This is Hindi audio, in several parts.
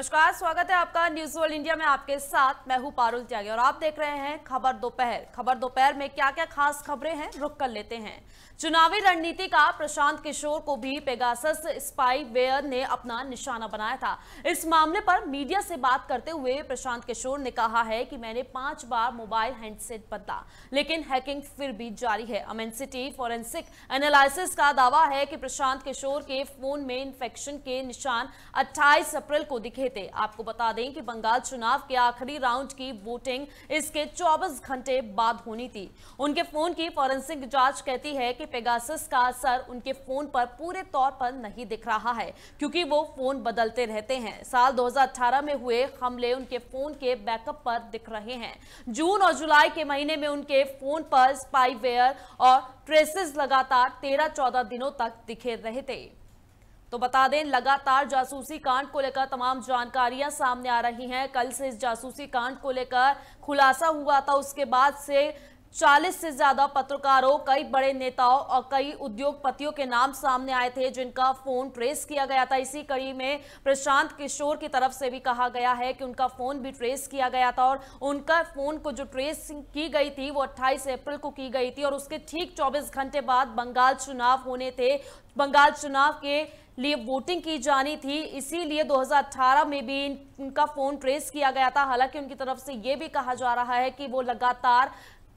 नमस्कार स्वागत है आपका न्यूज वर्ल्ड इंडिया में आपके साथ मैं हूं पारुल त्यागी और आप देख रहे हैं खबर दोपहर खबर दोपहर में क्या क्या खास खबरें हैं रुक कर लेते हैं चुनावी रणनीति का प्रशांत किशोर को भी पेगासस वेयर ने अपना निशाना बनाया था इस मामले पर मीडिया से बात करते हुए प्रशांत किशोर ने कहा है कि मैंने पांच बार मोबाइल हैंडसेट बदला लेकिन हैकिंग फिर भी जारी है अमेंसिटी फोरेंसिक एनालिसिस का दावा है कि प्रशांत किशोर के फोन में इन्फेक्शन के निशान अट्ठाईस अप्रैल को दिखे थे आपको बता दें कि बंगाल चुनाव के आखिरी राउंड की वोटिंग इसके 24 घंटे बाद होनी थी उनके फोन की फॉरेंसिक जांच कहती है कि पेगासस का असर उनके फोन पर पूरे तौर पर नहीं दिख रहा है क्योंकि वो फोन बदलते रहते हैं साल दो में हुए हमले उनके फोन के बैकअप पर दिख रहे हैं जून और जुलाई के महीने में उनके फोन पर स्पाईवेयर और ट्रेसेस लगातार तेरह चौदह दिनों तक दिखे रहे थे तो बता दें लगातार जासूसी कांड को लेकर तमाम जानकारियां सामने आ रही हैं कल से इस जासूसी कांड को लेकर खुलासा हुआ था उसके बाद से 40 से ज्यादा पत्रकारों कई बड़े नेताओं और कई उद्योगपतियों के नाम सामने आए थे जिनका फोन ट्रेस किया गया था इसी कड़ी में प्रशांत किशोर की तरफ से भी कहा गया है कि उनका फोन भी ट्रेस किया गया था और उनका फोन को जो ट्रेस की गई थी वो 28 अप्रैल को की गई थी और उसके ठीक 24 घंटे बाद बंगाल चुनाव होने थे बंगाल चुनाव के लिए वोटिंग की जानी थी इसीलिए 2018 में भी उनका फोन ट्रेस किया गया था हालांकि उनकी तरफ से ये भी कहा जा रहा है कि वो लगातार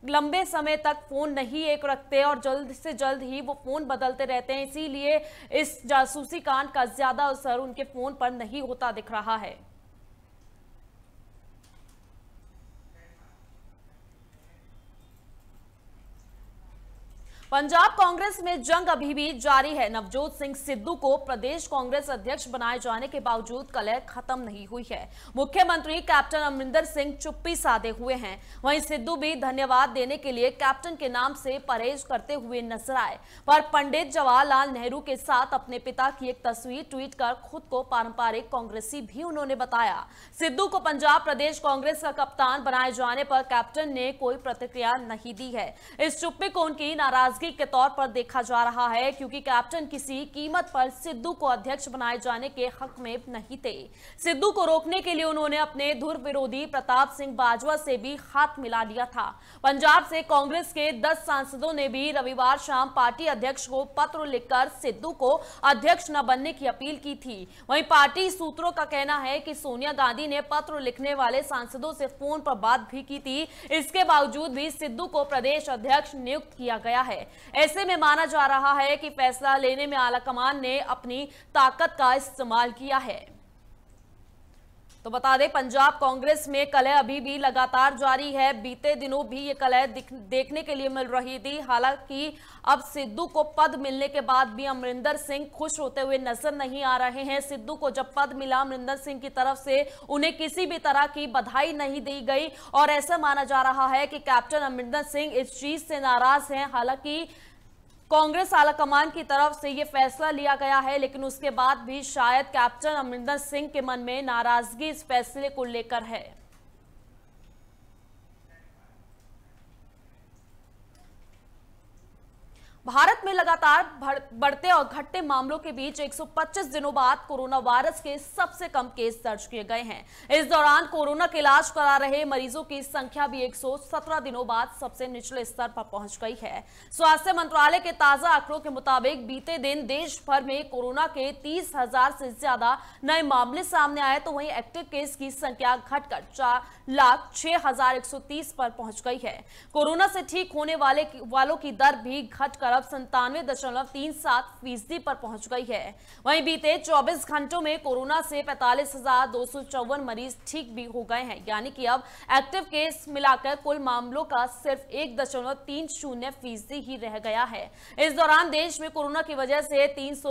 लंबे समय तक फ़ोन नहीं एक रखते और जल्द से जल्द ही वो फ़ोन बदलते रहते हैं इसीलिए इस जासूसी कांड का ज़्यादा असर उनके फ़ोन पर नहीं होता दिख रहा है पंजाब कांग्रेस में जंग अभी भी जारी है नवजोत सिंह सिद्धू को प्रदेश कांग्रेस अध्यक्ष बनाए जाने के बावजूद कलह खत्म नहीं हुई है मुख्यमंत्री कैप्टन अमरिंदर सिंह चुप्पी साधे हुए हैं वहीं सिद्धू भी धन्यवाद देने के लिए कैप्टन के नाम से परहेज करते हुए नजर आए पर पंडित जवाहरलाल नेहरू के साथ अपने पिता की एक तस्वीर ट्वीट कर खुद को पारंपरिक कांग्रेसी भी उन्होंने बताया सिद्धू को पंजाब प्रदेश कांग्रेस का कप्तान बनाए जाने पर कैप्टन ने कोई प्रतिक्रिया नहीं दी है इस चुप्पी को उनकी नाराजगी मैचकिक के तौर पर देखा जा रहा है क्योंकि कैप्टन किसी कीमत पर सिद्धू को अध्यक्ष बनाए जाने के हक में नहीं थे सिद्धू को रोकने के लिए उन्होंने अपने धुर विरोधी प्रताप सिंह बाजवा से भी हाथ मिला लिया था पंजाब से कांग्रेस के दस सांसदों ने भी रविवार शाम पार्टी अध्यक्ष को पत्र लिखकर सिद्धू को अध्यक्ष न बनने की अपील की थी वही पार्टी सूत्रों का कहना है की सोनिया गांधी ने पत्र लिखने वाले सांसदों से फोन पर बात भी की थी इसके बावजूद भी सिद्धू को प्रदेश अध्यक्ष नियुक्त किया गया है ऐसे में माना जा रहा है कि फैसला लेने में आलाकमान ने अपनी ताकत का इस्तेमाल किया है तो बता दें पंजाब कांग्रेस में कलह अभी भी लगातार जारी है बीते दिनों भी ये कलह देखने के लिए मिल रही थी हालांकि अब सिद्धू को पद मिलने के बाद भी अमरिंदर सिंह खुश होते हुए नजर नहीं आ रहे हैं सिद्धू को जब पद मिला अमरिंदर सिंह की तरफ से उन्हें किसी भी तरह की बधाई नहीं दी गई और ऐसा माना जा रहा है कि कैप्टन अमरिंदर सिंह इस चीज से नाराज हैं हालांकि कांग्रेस आलाकमान की तरफ से ये फैसला लिया गया है लेकिन उसके बाद भी शायद कैप्टन अमरिंदर सिंह के मन में नाराजगी इस फैसले को लेकर है भारत में लगातार बढ़ते और घटते मामलों के बीच 125 दिनों बाद कोरोना वायरस के सबसे कम केस दर्ज किए गए हैं इस दौरान कोरोना के इलाज करा रहे मरीजों की संख्या भी 117 दिनों बाद सबसे निचले स्तर पर पहुंच गई है स्वास्थ्य मंत्रालय के ताजा आंकड़ों के मुताबिक बीते दिन देश भर में कोरोना के तीस हजार से ज्यादा नए मामले सामने आए तो वही एक्टिव केस की संख्या घटकर चार लाख छह पर पहुंच गई है कोरोना से ठीक होने वाले वालों की दर भी घटकर अरब संतानवे दशमलव तीन सात फीसदी पर पहुंच गई है वहीं बीते 24 घंटों में कोरोना से पैंतालीस हजार दो सौ चौवन मरीज ठीक भी हो गए हैं यानी कि अब एक्टिव केस मिलाकर कुल मामलों का सिर्फ एक दशमलव तीन शून्य फीसदी ही रह गया है इस दौरान देश में कोरोना की वजह से तीन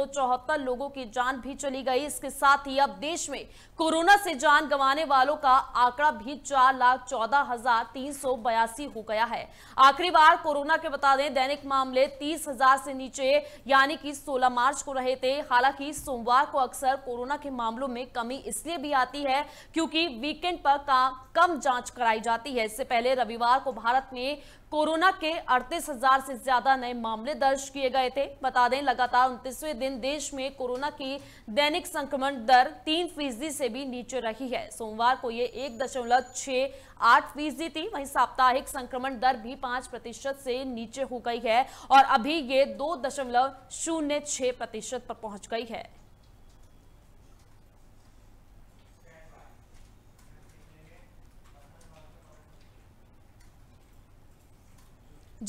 लोगों की जान भी चली गई इसके साथ ही अब देश में कोरोना से जान गंवाने वालों का आंकड़ा भी चार लाख चौदह हजार तीन सौ बयासी हो गया है आखिरी बार कोरोना के बता दें दैनिक मामले तीन बीस हजार से नीचे यानी कि 16 मार्च को रहे थे हालांकि सोमवार को अक्सर कोरोना के मामलों में कमी इसलिए भी आती है क्योंकि वीकेंड पर का कम जांच कराई जाती है इससे पहले रविवार को भारत में कोरोना के अड़तीस हजार से ज्यादा नए मामले दर्ज किए गए थे बता दें लगातार उनतीसवें दिन देश में कोरोना की दैनिक संक्रमण दर तीन फीसदी से भी नीचे रही है सोमवार को ये एक दशमलव छह आठ फीसदी थी वहीं साप्ताहिक संक्रमण दर भी पांच प्रतिशत से नीचे हो गई है और अभी ये दो दशमलव शून्य छह प्रतिशत पर पहुंच गई है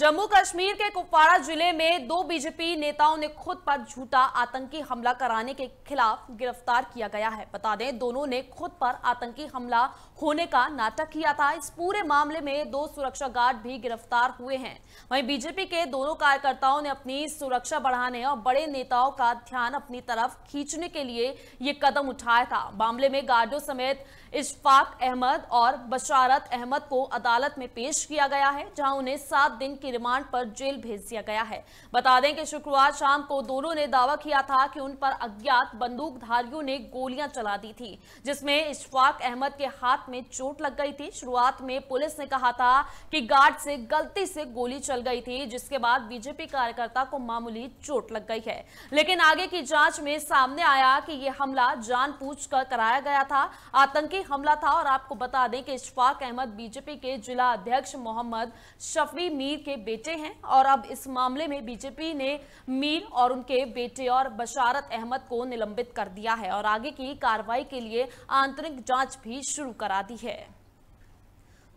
जम्मू कश्मीर के कुपवाड़ा जिले में दो बीजेपी नेताओं ने खुद पर झूठा आतंकी हमला कराने के खिलाफ गिरफ्तार किया गया है बता दें दोनों ने खुद पर आतंकी हमला होने का नाटक किया था इस पूरे मामले में दो सुरक्षा गार्ड भी गिरफ्तार हुए हैं वहीं बीजेपी के दोनों कार्यकर्ताओं ने अपनी सुरक्षा बढ़ाने और बड़े नेताओं का ध्यान अपनी तरफ खींचने के लिए ये कदम उठाया था मामले में गार्डो समेत इश्फाक अहमद और बशारत अहमद को अदालत में पेश किया गया है जहां उन्हें सात दिन की रिमांड पर जेल भेज दिया गया है बता दें कि शुक्रवार शाम को दोनों ने दावा किया था कि उन पर अज्ञात बंदूकधारियों ने गोलियां चला दी थी जिसमें इश्फाक अहमद के हाथ में चोट लग गई थी शुरुआत में पुलिस ने कहा था कि गार्ड से गलती से गोली चल गई थी जिसके बाद बीजेपी कार्यकर्ता को मामूली चोट लग गई है लेकिन आगे की जांच में सामने आया कि यह हमला जानबूझकर कराया गया था आतंकी हमला था और आपको बता दें कि इशफाक अहमद बीजेपी के जिला अध्यक्ष मोहम्मद शफी मीर के बेटे हैं और अब इस मामले में बीजेपी ने मीर और उनके बेटे और बशारत अहमद को निलंबित कर दिया है और आगे की कार्रवाई के लिए आंतरिक जांच भी शुरू करा दी है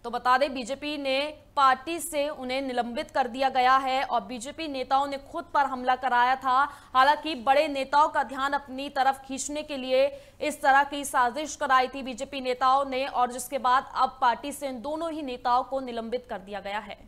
तो बता दें बीजेपी ने पार्टी से उन्हें निलंबित कर दिया गया है और बीजेपी नेताओं ने खुद पर हमला कराया था हालांकि बड़े नेताओं का ध्यान अपनी तरफ खींचने के लिए इस तरह की साजिश कराई थी बीजेपी नेताओं ने और जिसके बाद अब पार्टी से इन दोनों ही नेताओं को निलंबित कर दिया गया है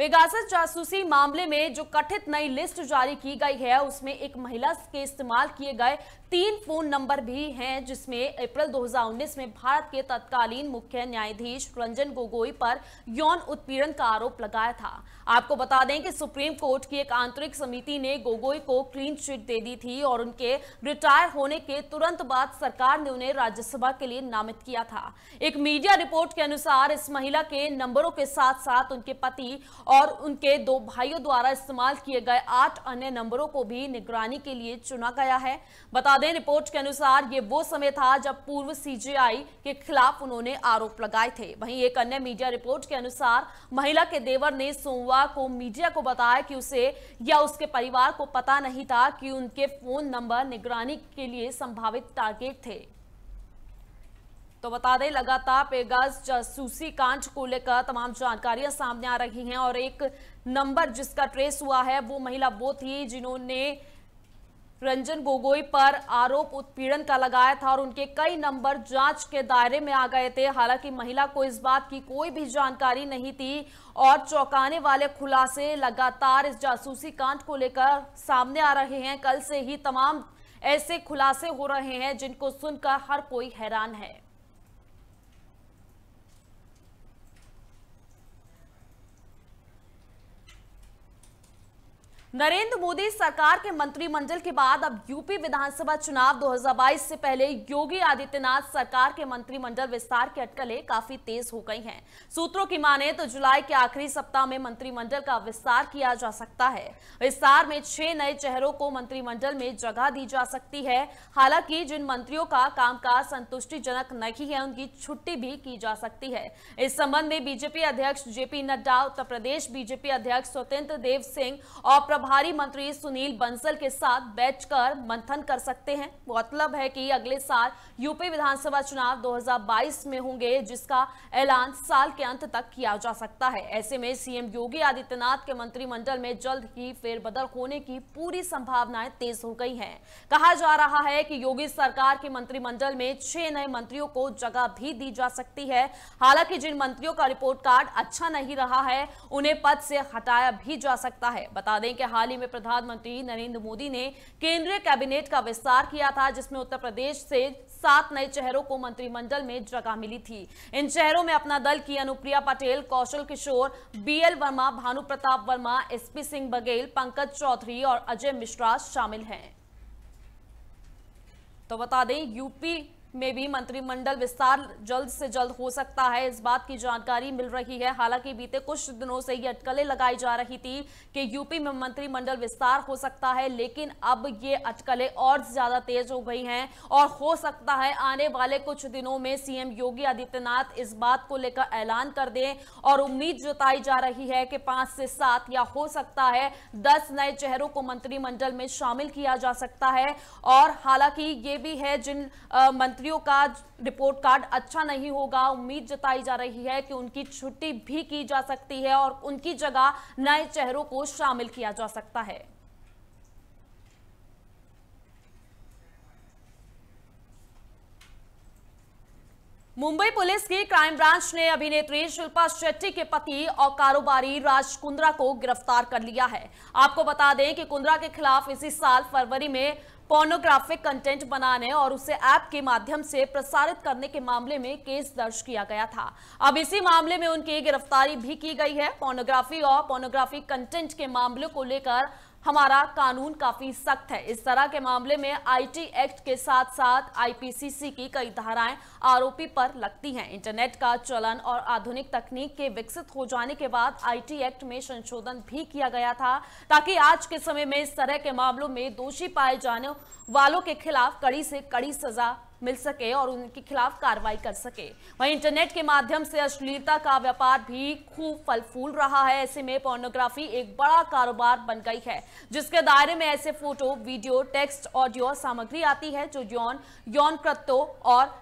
पेगासस जासूसी मामले में जो कथित नई लिस्ट जारी की गई है उसमें एक महिला के इस्तेमाल किए गए तीन फोन नंबर भी हैं जिसमें अप्रैल 2019 में भारत के तत्कालीन मुख्य न्यायाधीश रंजन गोगोई पर यौन उत्पीड़न का आरोप लगाया था आपको बता दें कि सुप्रीम कोर्ट की एक आंतरिक समिति ने गोगोई को क्लीन चिट दे दी थी और उनके रिटायर होने के तुरंत बाद सरकार ने उन्हें राज्यसभा के लिए नामित किया था एक मीडिया रिपोर्ट के अनुसार इस महिला के नंबरों के साथ साथ उनके पति और उनके दो भाइयों द्वारा इस्तेमाल किए गए आठ अन्य नंबरों को भी निगरानी के लिए चुना गया है बता दें रिपोर्ट के अनुसार ये वो समय था जब पूर्व सीजेआई के खिलाफ उन्होंने आरोप लगाए थे वहीं एक अन्य मीडिया रिपोर्ट के अनुसार महिला के देवर ने सोमवार को मीडिया को बताया कि उसे या उसके परिवार को पता नहीं था कि उनके फोन नंबर निगरानी के लिए संभावित टारगेट थे तो बता दें लगातार पेगास जासूसी कांड को लेकर तमाम जानकारियां सामने आ रही हैं और एक नंबर जिसका ट्रेस हुआ है वो महिला वो थी जिन्होंने रंजन गोगोई पर आरोप उत्पीड़न का लगाया था और उनके कई नंबर जांच के दायरे में आ गए थे हालांकि महिला को इस बात की कोई भी जानकारी नहीं थी और चौंकाने वाले खुलासे लगातार इस जासूसी कांड को लेकर सामने आ रहे हैं कल से ही तमाम ऐसे खुलासे हो रहे हैं जिनको सुनकर हर कोई हैरान है नरेंद्र मोदी सरकार के मंत्रिमंडल के बाद अब यूपी विधानसभा चुनाव 2022 से पहले योगी आदित्यनाथ सरकार के मंत्रिमंडल विस्तार की अटकलें काफी तेज हो गई हैं। सूत्रों की माने तो जुलाई के आखिरी सप्ताह में मंत्रिमंडल का विस्तार किया जा सकता है विस्तार में छह नए चेहरों को मंत्रिमंडल में जगह दी जा सकती है हालांकि जिन मंत्रियों का कामकाज संतुष्टिजनक नहीं है उनकी छुट्टी भी की जा सकती है इस संबंध में बीजेपी अध्यक्ष जेपी नड्डा उत्तर प्रदेश बीजेपी अध्यक्ष स्वतंत्र देव सिंह और प्रभारी मंत्री सुनील बंसल के साथ बैठकर मंथन कर सकते हैं मतलब है कि अगले साल यूपी विधानसभा चुनाव 2022 में होंगे जिसका ऐलान साल के अंत तक किया जा सकता है ऐसे में सीएम योगी आदित्यनाथ के मंत्रिमंडल में जल्द ही फेरबदल होने की पूरी संभावनाएं तेज हो गई है कहा जा रहा है की योगी सरकार के मंत्रिमंडल में छह नए मंत्रियों को जगह भी दी जा सकती है हालांकि जिन मंत्रियों का रिपोर्ट कार्ड अच्छा नहीं रहा है उन्हें पद से हटाया भी जा सकता है बता दें कि हाल ही में प्रधानमंत्री नरेंद्र मोदी ने केंद्रीय कैबिनेट का विस्तार किया था जिसमें उत्तर प्रदेश से सात नए चेहरों को मंत्रिमंडल में जगह मिली थी इन चेहरों में अपना दल की अनुप्रिया पटेल कौशल किशोर बीएल वर्मा भानु प्रताप वर्मा एसपी सिंह बघेल पंकज चौधरी और अजय मिश्रा शामिल हैं तो बता दें यूपी में भी मंत्रिमंडल विस्तार जल्द से जल्द हो सकता है इस बात की जानकारी मिल रही है हालांकि बीते कुछ दिनों से ये अटकलें लगाई जा रही थी कि यूपी में मंत्रिमंडल विस्तार हो सकता है लेकिन अब ये अटकलें और ज्यादा तेज हो गई हैं और हो सकता है आने वाले कुछ दिनों में सीएम योगी आदित्यनाथ इस बात को लेकर ऐलान कर दें और उम्मीद जताई जा रही है कि पांच से सात या हो सकता है दस नए चेहरों को मंत्रिमंडल में शामिल किया जा सकता है और हालांकि ये भी है जिन मंत्री यात्रियों का रिपोर्ट कार्ड अच्छा नहीं होगा उम्मीद जताई जा रही है कि उनकी छुट्टी भी की जा सकती है और उनकी जगह नए चेहरों को शामिल किया जा सकता है मुंबई पुलिस की क्राइम ब्रांच ने अभिनेत्री शिल्पा शेट्टी के पति और कारोबारी राज कुंद्रा को गिरफ्तार कर लिया है आपको बता दें कि कुंद्रा के खिलाफ इसी साल फरवरी में पोर्नोग्राफिक कंटेंट बनाने और उसे ऐप के माध्यम से प्रसारित करने के मामले में केस दर्ज किया गया था अब इसी मामले में उनकी गिरफ्तारी भी की गई है पोर्नोग्राफी और पोर्नोग्राफिक कंटेंट के मामले को लेकर हमारा कानून काफी सख्त है इस तरह के मामले में आईटी एक्ट के साथ साथ आईपीसीसी की कई धाराएं आरोपी पर लगती हैं इंटरनेट का चलन और आधुनिक तकनीक के विकसित हो जाने के बाद आईटी एक्ट में संशोधन भी किया गया था ताकि आज के समय में इस तरह के मामलों में दोषी पाए जाने वालों के खिलाफ कड़ी से कड़ी सजा मिल सके और उनके खिलाफ कार्रवाई कर सके वहीं इंटरनेट के माध्यम से अश्लीलता का व्यापार भी खूब फल फूल रहा है ऐसे में पोर्नोग्राफी एक बड़ा कारोबार बन गई है जिसके दायरे में ऐसे फोटो वीडियो टेक्स्ट ऑडियो सामग्री आती है जो यौन यौन कृत्यो और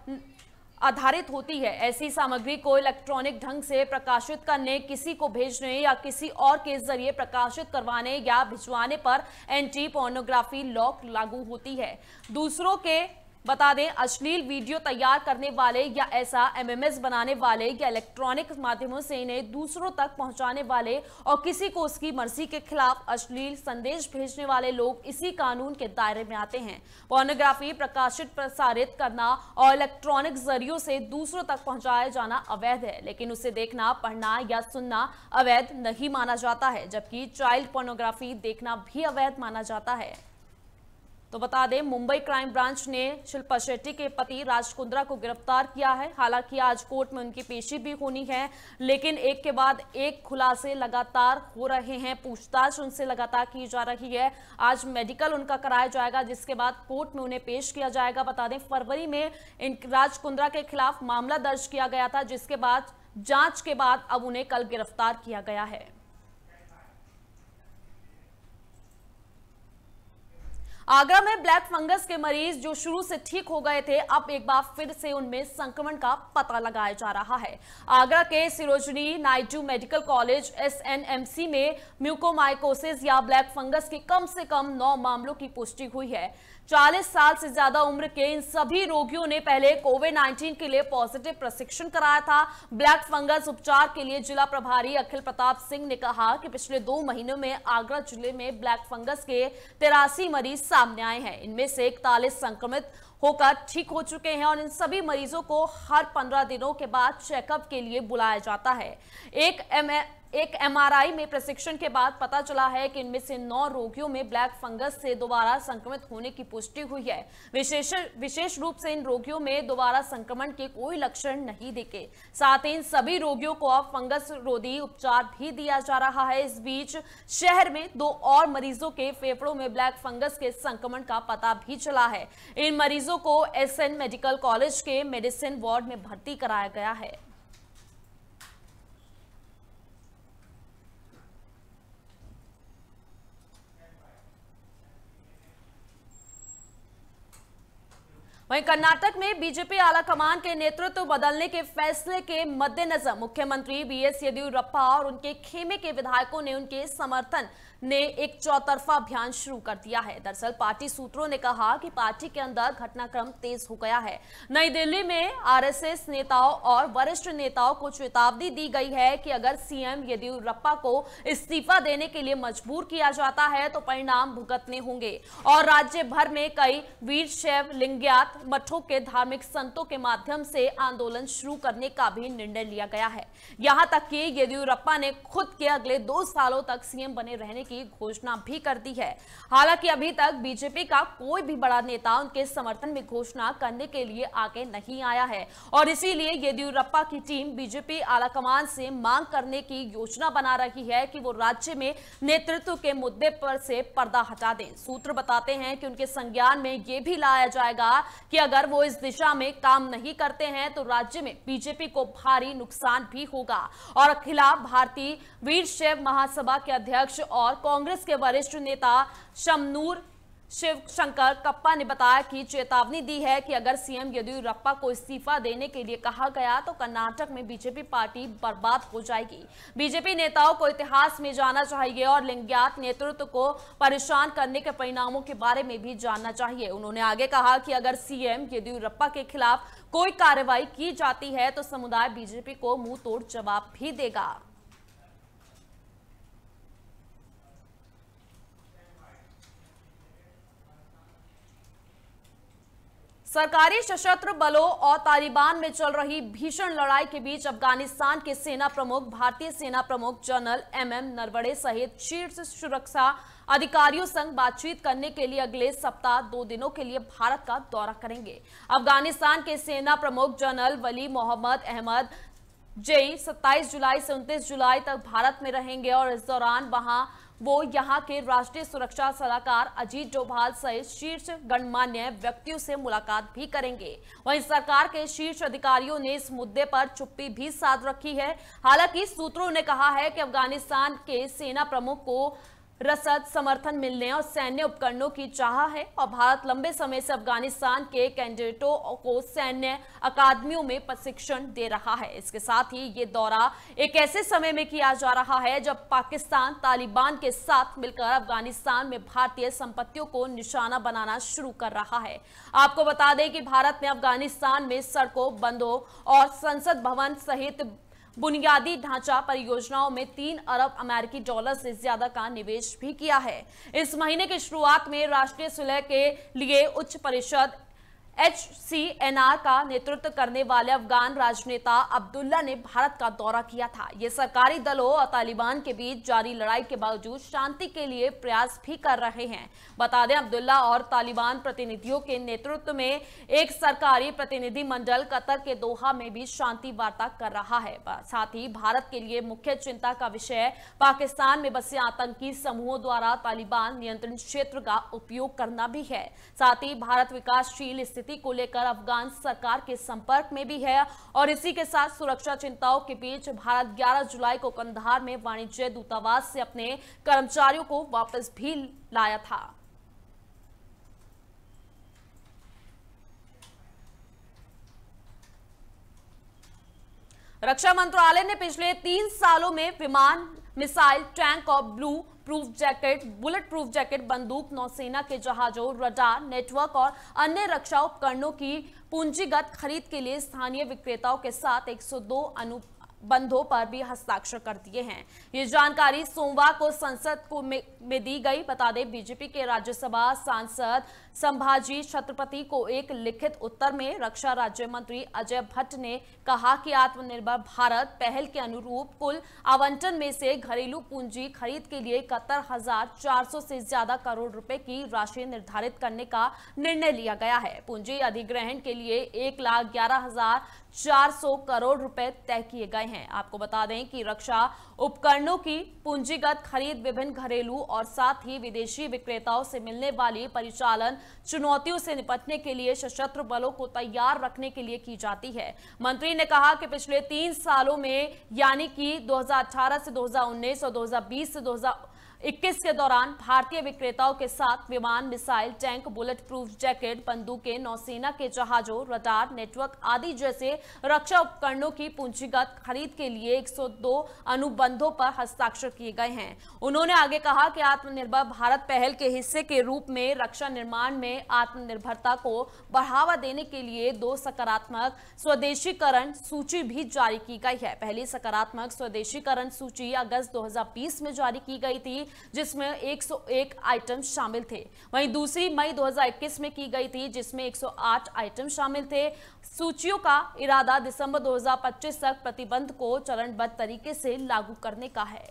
आधारित होती है ऐसी सामग्री को इलेक्ट्रॉनिक ढंग से प्रकाशित करने किसी को भेजने या किसी और के जरिए प्रकाशित करवाने या भिजवाने पर एंटी पोर्नोग्राफी लॉक लागू होती है दूसरों के बता दें अश्लील वीडियो तैयार करने वाले या ऐसा एमएमएस बनाने वाले या इलेक्ट्रॉनिक माध्यमों से इन्हें दूसरों तक पहुंचाने वाले और किसी को उसकी मर्जी के खिलाफ अश्लील संदेश भेजने वाले लोग इसी कानून के दायरे में आते हैं पोर्नोग्राफी प्रकाशित प्रसारित करना और इलेक्ट्रॉनिक जरियो से दूसरों तक पहुंचाया जाना अवैध है लेकिन उसे देखना पढ़ना या सुनना अवैध नहीं माना जाता है जबकि चाइल्ड पोर्नोग्राफी देखना भी अवैध माना जाता है तो बता दें मुंबई क्राइम ब्रांच ने शिल्पा शेट्टी के पति राजकुंद्रा को गिरफ्तार किया है हालांकि आज कोर्ट में उनकी पेशी भी होनी है लेकिन एक के बाद एक खुलासे लगातार हो रहे हैं पूछताछ उनसे लगातार की जा रही है आज मेडिकल उनका कराया जाएगा जिसके बाद कोर्ट में उन्हें पेश किया जाएगा बता दें फरवरी में इन राजकुंद्रा के खिलाफ मामला दर्ज किया गया था जिसके बाद जांच के बाद अब उन्हें कल गिरफ्तार किया गया है आगरा में ब्लैक फंगस के मरीज जो शुरू से ठीक हो गए थे अब एक बार फिर से उनमें संक्रमण का पता लगाया जा रहा है आगरा के Sarojini Naidu medical college SNMC में म्यूकोमाइकोसिस या ब्लैक फंगस के कम से कम नौ मामलों की पुष्टि हुई है 40 साल से ज्यादा उम्र के इन सभी रोगियों ने पहले कोविड 19 के लिए पॉजिटिव प्रशिक्षण कराया था ब्लैक फंगस उपचार के लिए जिला प्रभारी अखिल प्रताप सिंह ने कहा कि पिछले दो महीनों में आगरा जिले में ब्लैक फंगस के तिरासी मरीज सामने आए हैं इनमें से इकतालीस संक्रमित होकर ठीक हो चुके हैं और इन सभी मरीजों को हर पंद्रह दिनों के बाद चेकअप के लिए बुलाया जाता है एक एम एक एमआरआई में प्रशिक्षण के बाद पता चला है कि इनमें से नौ रोगियों में ब्लैक फंगस से दोबारा संक्रमित होने की पुष्टि हुई है विशेष विशेष रूप से इन रोगियों में दोबारा संक्रमण के कोई लक्षण नहीं दिखे साथ ही इन सभी रोगियों को अब फंगस रोधी उपचार भी दिया जा रहा है इस बीच शहर में दो और मरीजों के फेफड़ों में ब्लैक फंगस के संक्रमण का पता भी चला है इन मरीजों को एस मेडिकल कॉलेज के मेडिसिन वार्ड में भर्ती कराया गया है वहीं कर्नाटक में बीजेपी आला कमान के नेतृत्व बदलने के फैसले के मद्देनजर मुख्यमंत्री बी एस येदियुरप्पा और उनके खेमे के विधायकों ने उनके समर्थन ने एक चौतरफा अभियान शुरू कर दिया है दरअसल पार्टी सूत्रों ने कहा कि पार्टी के अंदर घटनाक्रम तेज हो गया है नई दिल्ली में आरएसएस नेताओं और वरिष्ठ नेताओं को चेतावनी दी गई है कि अगर सीएम येदियुरप्पा को इस्तीफा देने के लिए मजबूर किया जाता है तो परिणाम भुगतने होंगे और राज्य भर में कई वीर शैव लिंग्यात मठों के धार्मिक संतों के माध्यम से आंदोलन शुरू करने का भी निर्णय लिया गया है यहाँ तक कि येदियुरप्पा ने खुद के अगले दो सालों तक सीएम बने रहने की घोषणा भी कर दी है हालांकि अभी तक बीजेपी का कोई भी बड़ा नेता उनके समर्थन में घोषणा करने के लिए आगे नहीं आया है और इसीलिए येदियुरप्पा की टीम बीजेपी आलाकमान से मांग करने की योजना बना रही है कि वो राज्य में नेतृत्व के मुद्दे पर से पर्दा हटा दें सूत्र बताते हैं कि उनके संज्ञान में यह भी लाया जाएगा कि अगर वो इस दिशा में काम नहीं करते हैं तो राज्य में बीजेपी को भारी नुकसान भी होगा और खिलाफ भारतीय वीर शैव महासभा के अध्यक्ष और कांग्रेस के वरिष्ठ नेता शमनूर शिव शंकर कप्पा ने बताया कि चेतावनी दी है कि अगर सीएम येदियुरप्पा को इस्तीफा देने के लिए कहा गया तो कर्नाटक में बीजेपी पार्टी बर्बाद हो जाएगी बीजेपी नेताओं को इतिहास में जाना चाहिए और लिंग्यात नेतृत्व को परेशान करने के परिणामों के बारे में भी जानना चाहिए उन्होंने आगे कहा कि अगर सीएम येदियुरप्पा के खिलाफ कोई कार्रवाई की जाती है तो समुदाय बीजेपी को मुंह तोड़ जवाब भी देगा सरकारी सशस्त्र बलों और तालिबान में चल रही भीषण लड़ाई के बीच अफगानिस्तान के सेना प्रमुख भारतीय सेना प्रमुख जनरल एम एम नरवड़े सहित शीर्ष सुरक्षा अधिकारियों संग बातचीत करने के लिए अगले सप्ताह दो दिनों के लिए भारत का दौरा करेंगे अफगानिस्तान के सेना प्रमुख जनरल वली मोहम्मद अहमद जेई 27 जुलाई से 29 जुलाई तक भारत में रहेंगे और इस दौरान वहां वो यहां के राष्ट्रीय सुरक्षा सलाहकार अजीत डोभाल सहित शीर्ष गणमान्य व्यक्तियों से मुलाकात भी करेंगे वहीं सरकार के शीर्ष अधिकारियों ने इस मुद्दे पर चुप्पी भी साध रखी है हालांकि सूत्रों ने कहा है कि अफगानिस्तान के सेना प्रमुख को रसद समर्थन मिलने और सैन्य उपकरणों की चाह है और भारत लंबे समय से अफगानिस्तान के कैंडिडेटों को सैन्य अकादमियों में प्रशिक्षण दे रहा है इसके साथ ही ये दौरा एक ऐसे समय में किया जा रहा है जब पाकिस्तान तालिबान के साथ मिलकर अफगानिस्तान में भारतीय संपत्तियों को निशाना बनाना शुरू कर रहा है आपको बता दें कि भारत ने अफगानिस्तान में सड़कों बंदों और संसद भवन सहित बुनियादी ढांचा परियोजनाओं में तीन अरब अमेरिकी डॉलर से ज्यादा का निवेश भी किया है इस महीने की शुरुआत में राष्ट्रीय सुलह के लिए उच्च परिषद एचसीएनआर का नेतृत्व करने वाले अफगान राजनेता अब्दुल्ला ने भारत का दौरा किया था ये सरकारी दलों और तालिबान के बीच जारी लड़ाई के बावजूद शांति के लिए प्रयास भी कर रहे हैं बता दें अब्दुल्ला और तालिबान प्रतिनिधियों के नेतृत्व में एक सरकारी प्रतिनिधि मंडल कतर के दोहा में भी शांति वार्ता कर रहा है साथ ही भारत के लिए मुख्य चिंता का विषय पाकिस्तान में बसे आतंकी समूहों द्वारा तालिबान नियंत्रण क्षेत्र का उपयोग करना भी है साथ ही भारत विकासशील स्थिति स्थिति को लेकर अफगान सरकार के संपर्क में भी है और इसी के साथ सुरक्षा चिंताओं के बीच भारत 11 जुलाई को कंधार में वाणिज्य दूतावास से अपने कर्मचारियों को वापस भी लाया था रक्षा मंत्रालय ने पिछले तीन सालों में विमान मिसाइल टैंक और blue proof jacket bullet proof jacket बंदूक नौसेना के जहाजों रडार नेटवर्क और अन्य रक्षा उपकरणों की पूंजीगत खरीद के लिए स्थानीय विक्रेताओं के साथ 102 अनु बंधों पर भी हस्ताक्षर कर दिए हैं ये जानकारी सोमवार को संसद को में, दी गई बता दें बीजेपी के राज्यसभा सांसद संभाजी छत्रपति को एक लिखित उत्तर में रक्षा राज्य मंत्री अजय भट्ट ने कहा कि आत्मनिर्भर भारत पहल के अनुरूप कुल आवंटन में से घरेलू पूंजी खरीद के लिए इकहत्तर हजार चार सौ से ज्यादा करोड़ रुपए की राशि निर्धारित करने का निर्णय लिया गया है पूंजी अधिग्रहण के लिए एक लाख ग्यारह हजार 400 करोड़ रुपए तय किए गए हैं आपको बता दें कि रक्षा उपकरणों की पूंजीगत खरीद विभिन्न घरेलू और साथ ही विदेशी विक्रेताओं से मिलने वाली परिचालन चुनौतियों से निपटने के लिए सशस्त्र बलों को तैयार रखने के लिए की जाती है मंत्री ने कहा कि पिछले तीन सालों में यानी कि 2018 से 2019 और 2020 से 2000 इक्कीस के दौरान भारतीय विक्रेताओं के साथ विमान missile tank bullet proof jacket बंदूकें नौसेना के जहाजों रडार नेटवर्क आदि जैसे रक्षा उपकरणों की पूंजीगत खरीद के लिए 102 अनुबंधों पर हस्ताक्षर किए गए हैं उन्होंने आगे कहा कि आत्मनिर्भर भारत पहल के हिस्से के रूप में रक्षा निर्माण में आत्मनिर्भरता को बढ़ावा देने के लिए दो सकारात्मक स्वदेशीकरण सूची भी जारी की गई है पहली सकारात्मक स्वदेशीकरण सूची अगस्त दो में जारी की गई थी जिसमें 101 आइटम शामिल थे वहीं दूसरी मई 2021 में की गई थी जिसमें 108 आइटम शामिल थे सूचियों का इरादा दिसंबर 2025 तक प्रतिबंध को चरणबद्ध तरीके से लागू करने का है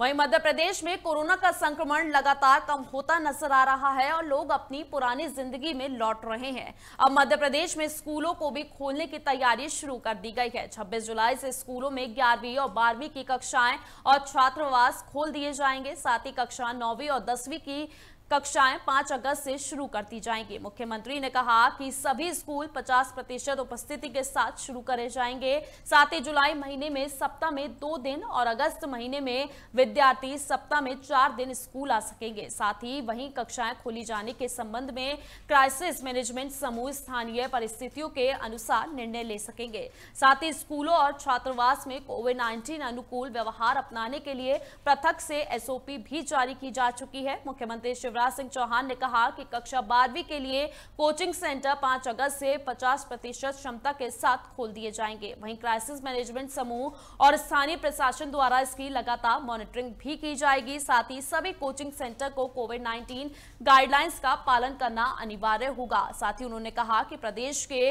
वहीं मध्य प्रदेश में कोरोना का संक्रमण लगातार कम होता नजर आ रहा है और लोग अपनी पुरानी जिंदगी में लौट रहे हैं अब मध्य प्रदेश में स्कूलों को भी खोलने की तैयारी शुरू कर दी गई है 26 जुलाई से स्कूलों में ग्यारहवीं और बारहवीं की कक्षाएं और छात्रावास खोल दिए जाएंगे साथ ही कक्षा नौवीं और दसवीं की कक्षाएं 5 अगस्त से शुरू कर दी जाएंगी मुख्यमंत्री ने कहा कि सभी स्कूल 50 प्रतिशत उपस्थिति के साथ शुरू करे जाएंगे साथ ही जुलाई महीने में सप्ताह में दो दिन और अगस्त महीने में विद्यार्थी सप्ताह में चार दिन स्कूल आ सकेंगे साथ ही वहीं कक्षाएं खोली जाने के संबंध में क्राइसिस मैनेजमेंट समूह स्थानीय परिस्थितियों के अनुसार निर्णय ले सकेंगे साथ ही स्कूलों और छात्रावास में कोविड नाइन्टीन अनुकूल व्यवहार अपनाने के लिए पृथक से एसओपी भी जारी की जा चुकी है मुख्यमंत्री शिव शिवराज सिंह चौहान ने कहा कि कक्षा बारहवीं के लिए कोचिंग सेंटर पांच अगस्त से पचास प्रतिशत क्षमता के साथ खोल दिए जाएंगे वहीं क्राइसिस मैनेजमेंट समूह और स्थानीय प्रशासन द्वारा इसकी लगातार मॉनिटरिंग भी की जाएगी साथ ही सभी कोचिंग सेंटर को कोविड नाइन्टीन गाइडलाइंस का पालन करना अनिवार्य होगा साथ ही उन्होंने कहा कि प्रदेश के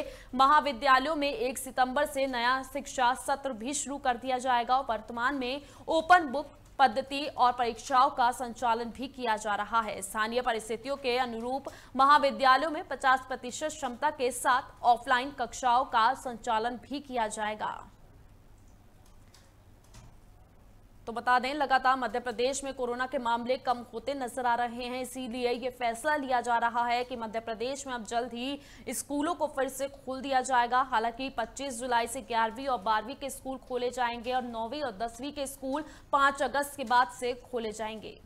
महाविद्यालयों में एक सितंबर से नया शिक्षा सत्र भी शुरू कर दिया जाएगा और वर्तमान में ओपन बुक पद्धति और परीक्षाओं का संचालन भी किया जा रहा है स्थानीय परिस्थितियों के अनुरूप महाविद्यालयों में 50 प्रतिशत क्षमता के साथ ऑफलाइन कक्षाओं का संचालन भी किया जाएगा तो बता दें लगातार मध्य प्रदेश में कोरोना के मामले कम होते नजर आ रहे हैं इसीलिए ये फैसला लिया जा रहा है कि मध्य प्रदेश में अब जल्द ही स्कूलों को फिर से खोल दिया जाएगा हालांकि 25 जुलाई से 11वीं और 12वीं के स्कूल खोले जाएंगे और 9वीं और 10वीं के स्कूल 5 अगस्त के बाद से खोले जाएंगे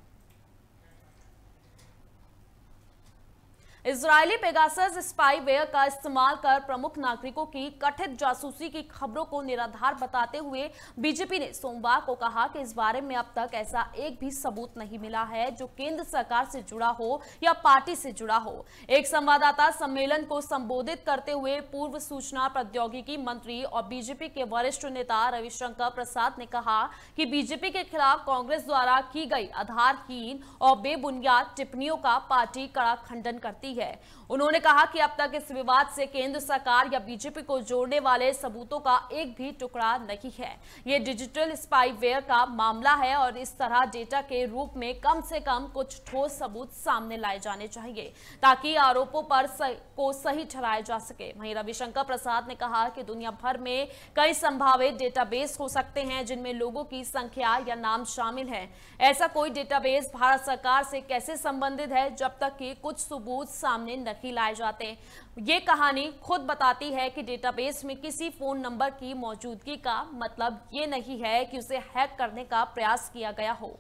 इसराइली पेगासस स्पाईवेयर का इस्तेमाल कर प्रमुख नागरिकों की कथित जासूसी की खबरों को निराधार बताते हुए बीजेपी ने सोमवार को कहा कि इस बारे में अब तक ऐसा एक भी सबूत नहीं मिला है जो केंद्र सरकार से जुड़ा हो या पार्टी से जुड़ा हो एक संवाददाता सम्मेलन को संबोधित करते हुए पूर्व सूचना प्रौद्योगिकी मंत्री और बीजेपी के वरिष्ठ नेता रविशंकर प्रसाद ने कहा कि बीजेपी के खिलाफ कांग्रेस द्वारा की गई आधारहीन और बेबुनियाद टिप्पणियों का पार्टी कड़ा खंडन करती है है उन्होंने कहा कि अब तक इस विवाद से केंद्र सरकार या बीजेपी को जोड़ने वाले सबूतों का एक भी टुकड़ा नहीं है ये डिजिटल स्पाईवेयर का मामला है और इस तरह डेटा के रूप में कम से कम कुछ ठोस सबूत सामने लाए जाने चाहिए ताकि आरोपों पर स, को सही ठहराया जा सके वहीं रविशंकर प्रसाद ने कहा कि दुनिया भर में कई संभावित डेटाबेस हो सकते हैं जिनमें लोगों की संख्या या नाम शामिल है ऐसा कोई डेटाबेस भारत सरकार से कैसे संबंधित है जब तक कि कुछ सबूत सामने नहीं लाए जाते ये कहानी खुद बताती है कि डेटाबेस में किसी फोन नंबर की मौजूदगी का मतलब ये नहीं है कि उसे हैक करने का प्रयास किया गया हो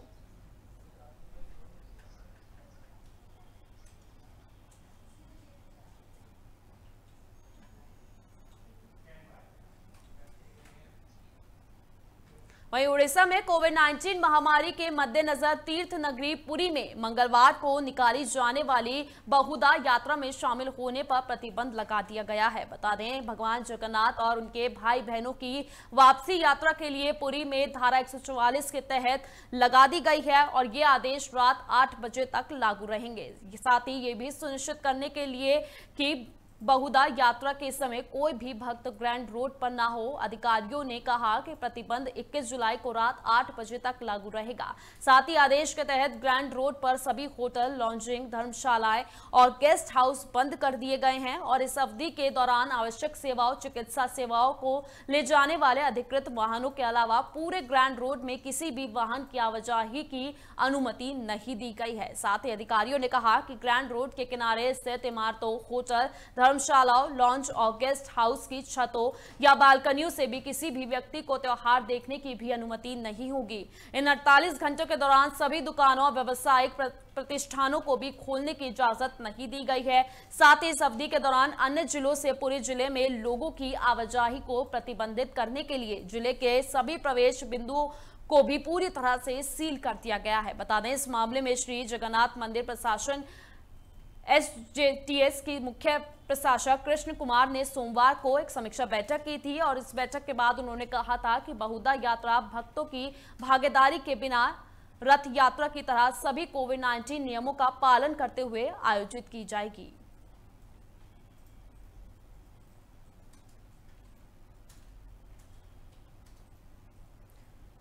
वहीं उड़ीसा में कोविड 19 महामारी के मद्देनजर तीर्थ नगरी पुरी में मंगलवार को निकाली जाने वाली बहुदा यात्रा में शामिल होने पर प्रतिबंध लगा दिया गया है बता दें भगवान जगन्नाथ और उनके भाई बहनों की वापसी यात्रा के लिए पुरी में धारा एक के तहत लगा दी गई है और ये आदेश रात आठ बजे तक लागू रहेंगे साथ ही ये भी सुनिश्चित करने के लिए की बहुधा यात्रा के समय कोई भी भक्त ग्रैंड रोड पर ना हो अधिकारियों ने कहा कि प्रतिबंध 21 जुलाई को रात 8 बजे तक लागू रहेगा साथ ही आदेश के तहत ग्रैंड रोड पर सभी होटल लॉन्जिंग धर्मशालाएं और गेस्ट हाउस बंद कर दिए गए हैं और इस अवधि के दौरान आवश्यक सेवाओं चिकित्सा सेवाओं को ले जाने वाले अधिकृत वाहनों के अलावा पूरे ग्रैंड रोड में किसी भी वाहन की आवाजाही की अनुमति नहीं दी गई है साथ ही अधिकारियों ने कहा कि ग्रैंड रोड के किनारे स्थित इमारतों होटल धर्मशालाओं लॉन्च और गेस्ट हाउस की छतों या बालकनियों से भी किसी भी व्यक्ति को त्यौहार देखने की भी अनुमति नहीं होगी इन अड़तालीस घंटों के दौरान सभी दुकानों और व्यवसायिक प्रतिष्ठानों को भी खोलने की इजाजत नहीं दी गई है साथ ही इस अवधि के दौरान अन्य जिलों से पूरे जिले में लोगों की आवाजाही को प्रतिबंधित करने के लिए जिले के सभी प्रवेश बिंदुओं को भी पूरी तरह से सील कर दिया गया है बता दें इस मामले में श्री जगन्नाथ मंदिर प्रशासन एस की मुख्य प्रशासक कृष्ण कुमार ने सोमवार को एक समीक्षा बैठक की थी और इस बैठक के बाद उन्होंने कहा था कि बहुदा यात्रा भक्तों की भागीदारी के बिना रथ यात्रा की तरह सभी कोविड 19 नियमों का पालन करते हुए आयोजित की जाएगी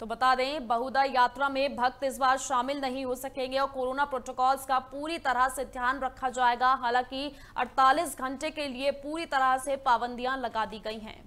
तो बता दें बहुदा यात्रा में भक्त इस बार शामिल नहीं हो सकेंगे और कोरोना प्रोटोकॉल्स का पूरी तरह से ध्यान रखा जाएगा हालांकि 48 घंटे के लिए पूरी तरह से पाबंदियां लगा दी गई हैं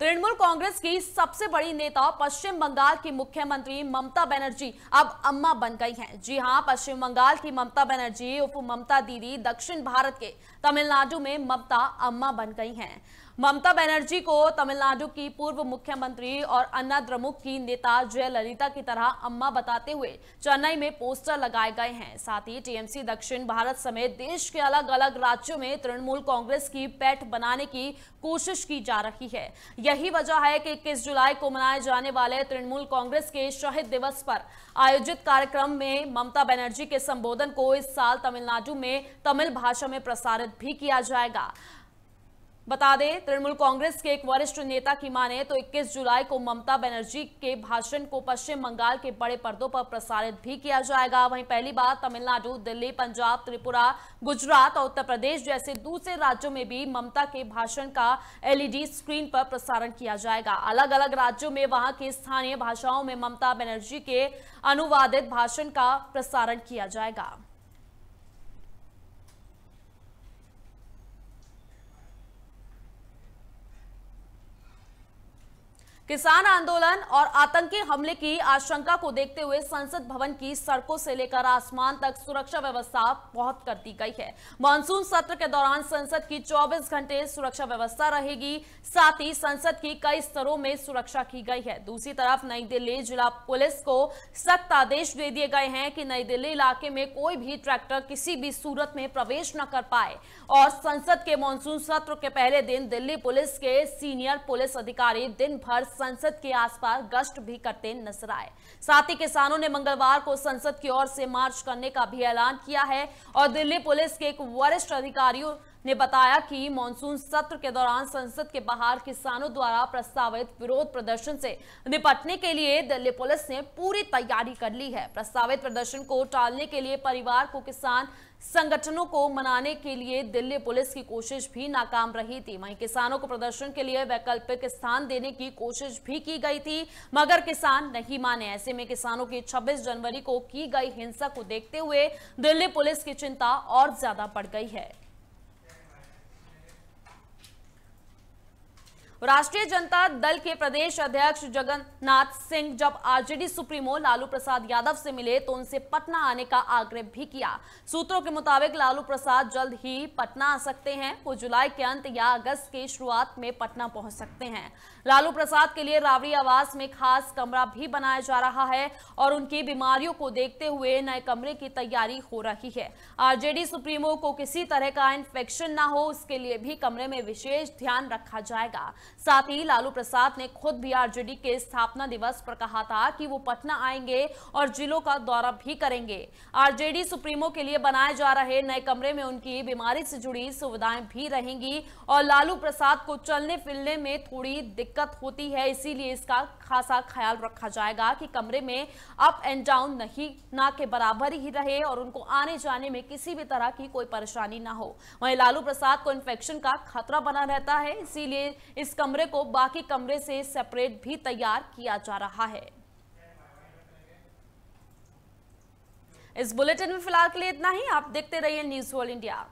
तृणमूल कांग्रेस की सबसे बड़ी नेता पश्चिम बंगाल की मुख्यमंत्री ममता बनर्जी अब अम्मा बन गई हैं जी हां पश्चिम बंगाल की ममता बनर्जी उप ममता दीदी दक्षिण भारत के तमिलनाडु में ममता अम्मा बन गई हैं ममता बनर्जी को तमिलनाडु की पूर्व मुख्यमंत्री और अन्ना द्रमुक की नेता जयललिता की तरह अम्मा बताते हुए चेन्नई में पोस्टर लगाए गए हैं साथ ही टीएमसी दक्षिण भारत समेत देश के अलग अलग राज्यों में तृणमूल कांग्रेस की पैठ बनाने की कोशिश की जा रही है यही वजह है कि इक्कीस जुलाई को मनाए जाने वाले तृणमूल कांग्रेस के शहीद दिवस पर आयोजित कार्यक्रम में ममता बनर्जी के संबोधन को इस साल तमिलनाडु में तमिल भाषा में प्रसारित भी किया जाएगा बता दें तृणमूल कांग्रेस के एक वरिष्ठ नेता की माने तो 21 जुलाई को ममता बनर्जी के भाषण को पश्चिम बंगाल के बड़े पर्दों पर प्रसारित भी किया जाएगा वहीं पहली बार तमिलनाडु दिल्ली पंजाब त्रिपुरा गुजरात और उत्तर प्रदेश जैसे दूसरे राज्यों में भी ममता के भाषण का एलईडी स्क्रीन पर प्रसारण किया जाएगा अलग अलग राज्यों में वहां की स्थानीय भाषाओं में ममता बनर्जी के अनुवादित भाषण का प्रसारण किया जाएगा किसान आंदोलन और आतंकी हमले की आशंका को देखते हुए संसद भवन की सड़कों से लेकर आसमान तक सुरक्षा व्यवस्था बहुत कर दी गई है मानसून सत्र के दौरान संसद की 24 घंटे सुरक्षा व्यवस्था रहेगी साथ ही संसद की कई स्तरों में सुरक्षा की गई है दूसरी तरफ नई दिल्ली जिला पुलिस को सख्त आदेश दे दिए गए हैं कि नई दिल्ली इलाके में कोई भी ट्रैक्टर किसी भी सूरत में प्रवेश न कर पाए और संसद के मानसून सत्र के पहले दिन दिल्ली पुलिस के सीनियर पुलिस अधिकारी दिन भर संसद के आसपास गश्त भी करते नजर आए साथ ही किसानों ने मंगलवार को संसद की ओर से मार्च करने का भी ऐलान किया है और दिल्ली पुलिस के एक वरिष्ठ अधिकारियों ने बताया कि मानसून सत्र के दौरान संसद के बाहर किसानों द्वारा प्रस्तावित विरोध प्रदर्शन से निपटने के लिए दिल्ली पुलिस ने पूरी तैयारी कर ली है प्रस्तावित प्रदर्शन को टालने के लिए परिवार को किसान संगठनों को मनाने के लिए दिल्ली पुलिस की कोशिश भी नाकाम रही थी वहीं किसानों को प्रदर्शन के लिए वैकल्पिक स्थान देने की कोशिश भी की गई थी मगर किसान नहीं माने ऐसे में किसानों की 26 जनवरी को की गई हिंसा को देखते हुए दिल्ली पुलिस की चिंता और ज्यादा बढ़ गई है राष्ट्रीय जनता दल के प्रदेश अध्यक्ष जगन्नाथ सिंह जब आरजेडी सुप्रीमो लालू प्रसाद यादव से मिले तो उनसे पटना आने का आग्रह भी किया सूत्रों के मुताबिक लालू प्रसाद जल्द ही पटना आ सकते हैं वो जुलाई के अंत या अगस्त की शुरुआत में पटना पहुंच सकते हैं लालू प्रसाद के लिए रावड़ी आवास में खास कमरा भी बनाया जा रहा है और उनकी बीमारियों को देखते हुए नए कमरे की तैयारी हो रही है आरजेडी सुप्रीमो को किसी तरह का इन्फेक्शन ना हो उसके लिए भी कमरे में विशेष ध्यान रखा जाएगा साथ ही लालू प्रसाद ने खुद भी आरजेडी के स्थापना दिवस पर कहा था कि वो पटना आएंगे और जिलों का दौरा भी करेंगे आरजेडी सुप्रीमो के लिए बनाए जा रहे नए कमरे में उनकी बीमारी से जुड़ी सुविधाएं भी रहेंगी और लालू प्रसाद को चलने फिरने में थोड़ी दिक्कत दिक्कत होती है इसीलिए इसका खासा ख्याल रखा जाएगा कि कमरे में अप एंड डाउन नहीं ना के बराबर ही रहे और उनको आने जाने में किसी भी तरह की कोई परेशानी ना हो वहीं लालू प्रसाद को इन्फेक्शन का खतरा बना रहता है इसीलिए इस कमरे को बाकी कमरे से सेपरेट भी तैयार किया जा रहा है इस बुलेटिन में फिलहाल के लिए इतना ही आप देखते रहिए न्यूज वर्ल्ड इंडिया